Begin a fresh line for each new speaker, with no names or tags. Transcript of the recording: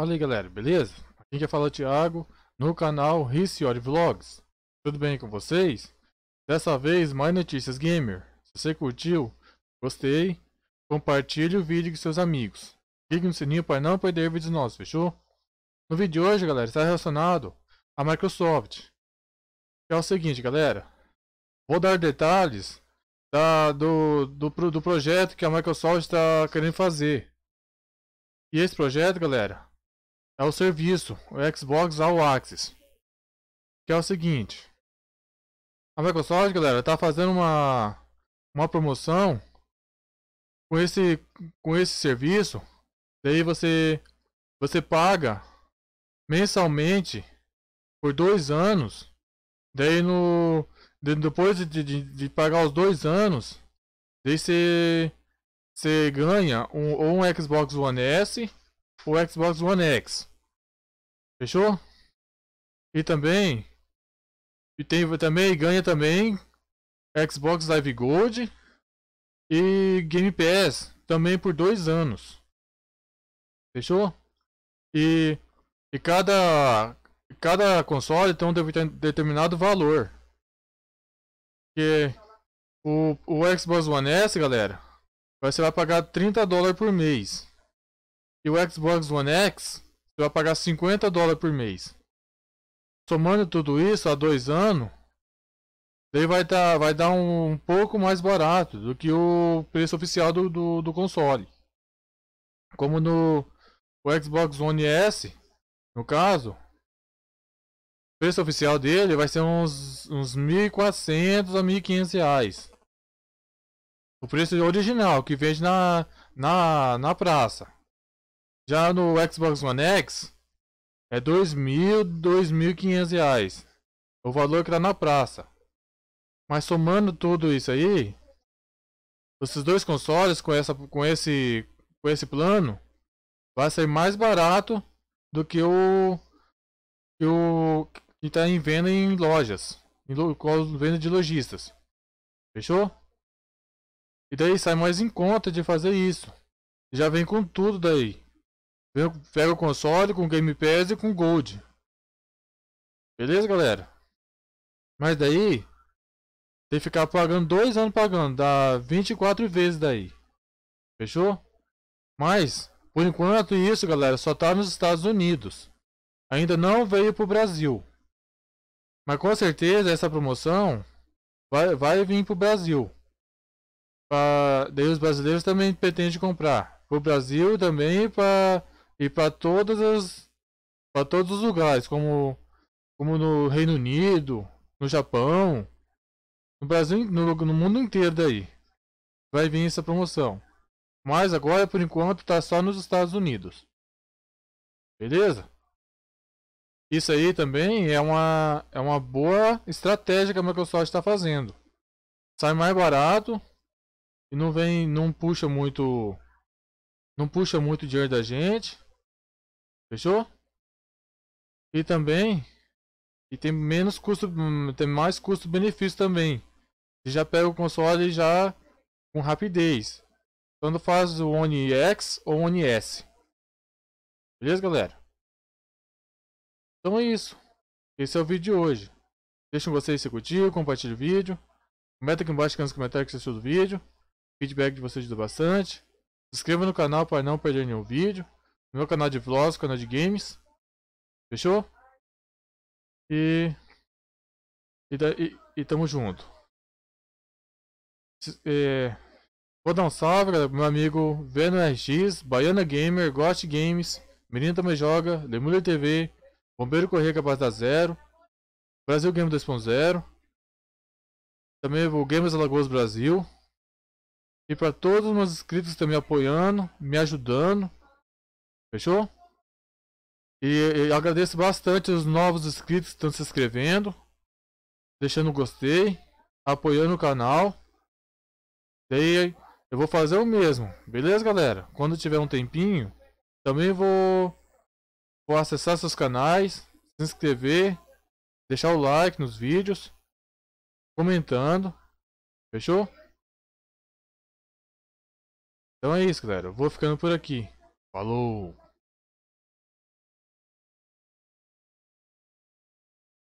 Fala aí galera, beleza? Aqui quem fala é o Thiago, no canal Riciori Vlogs. Tudo bem com vocês? Dessa vez mais notícias gamer. Se você curtiu, gostei, compartilhe o vídeo com seus amigos. Clique no sininho para não perder vídeos nossos, fechou? No vídeo de hoje galera, está relacionado à Microsoft. É o seguinte galera, vou dar detalhes da, do, do, do projeto que a Microsoft está querendo fazer. E esse projeto, galera, é o serviço, o Xbox All Access. Que é o seguinte. A Microsoft, galera, tá fazendo uma uma promoção com esse com esse serviço. Daí você você paga mensalmente por dois anos. Daí no depois de, de, de pagar os dois anos, daí você você ganha um, ou um Xbox One S ou Xbox One X. Fechou? E também e tem também ganha também Xbox Live Gold e Game Pass também por dois anos. Fechou? E, e cada cada console tem um determinado valor. Que o, o Xbox One S, galera, você vai pagar 30 dólares por mês. E o Xbox One X você vai pagar 50 dólares por mês. Somando tudo isso a dois anos, daí vai dar, vai dar um, um pouco mais barato do que o preço oficial do, do, do console. Como no Xbox One S, no caso, o preço oficial dele vai ser uns, uns 1.400 a 1.500 reais. O preço original que vende na, na, na praça. Já no Xbox One X é R$ 2.000, R$ 2.500. O valor que tá na praça. Mas somando tudo isso aí, esses dois consoles com essa com esse com esse plano vai ser mais barato do que o que o que está em venda em lojas, em lo, venda de lojistas. Fechou? E daí sai mais em conta de fazer isso. Já vem com tudo daí. Pega o console com Game Pass e com Gold. Beleza, galera? Mas daí, tem que ficar pagando dois anos pagando. Dá 24 vezes daí. Fechou? Mas, por enquanto isso, galera, só tá nos Estados Unidos. Ainda não veio pro Brasil. Mas com certeza essa promoção vai, vai vir pro Brasil. Pra, daí os brasileiros também pretendem comprar. Pro Brasil também para e para todas as para todos os lugares, como como no Reino Unido, no Japão, no Brasil, no, no mundo inteiro daí. Vai vir essa promoção. Mas agora por enquanto tá só nos Estados Unidos. Beleza? Isso aí também é uma, é uma boa estratégia que a Microsoft está fazendo. Sai mais barato e não vem, não puxa muito, não puxa muito dinheiro da gente. Fechou? E também... E tem menos custo... Tem mais custo-benefício também. Você já pega o console já com rapidez. quando faz o One X ou One S. Beleza, galera? Então é isso. Esse é o vídeo de hoje. Deixa um gostei se curtiu, compartilhe o vídeo. Comenta aqui embaixo nos comentários que você achou do vídeo. Feedback de vocês ajuda bastante. Se inscreva no canal para não perder nenhum vídeo. Meu canal de vlogs, canal de games. Fechou? E. E, e, e tamo junto. É, vou dar um salve, galera, meu amigo Venom RX, Baiana Gamer, Ghost Games, menina Também Joga, Lemulha TV, Bombeiro Correia Capaz da Zero, Brasil Game 2.0, também vou Games Alagoas Brasil. E para todos os meus inscritos que estão me apoiando, me ajudando, Fechou? E, e agradeço bastante os novos inscritos que estão se inscrevendo, deixando o gostei, apoiando o canal. e aí eu vou fazer o mesmo, beleza, galera? Quando tiver um tempinho, também vou, vou acessar seus canais, se inscrever, deixar o like nos vídeos, comentando. Fechou? Então é isso, galera. Eu vou ficando por aqui. Falou!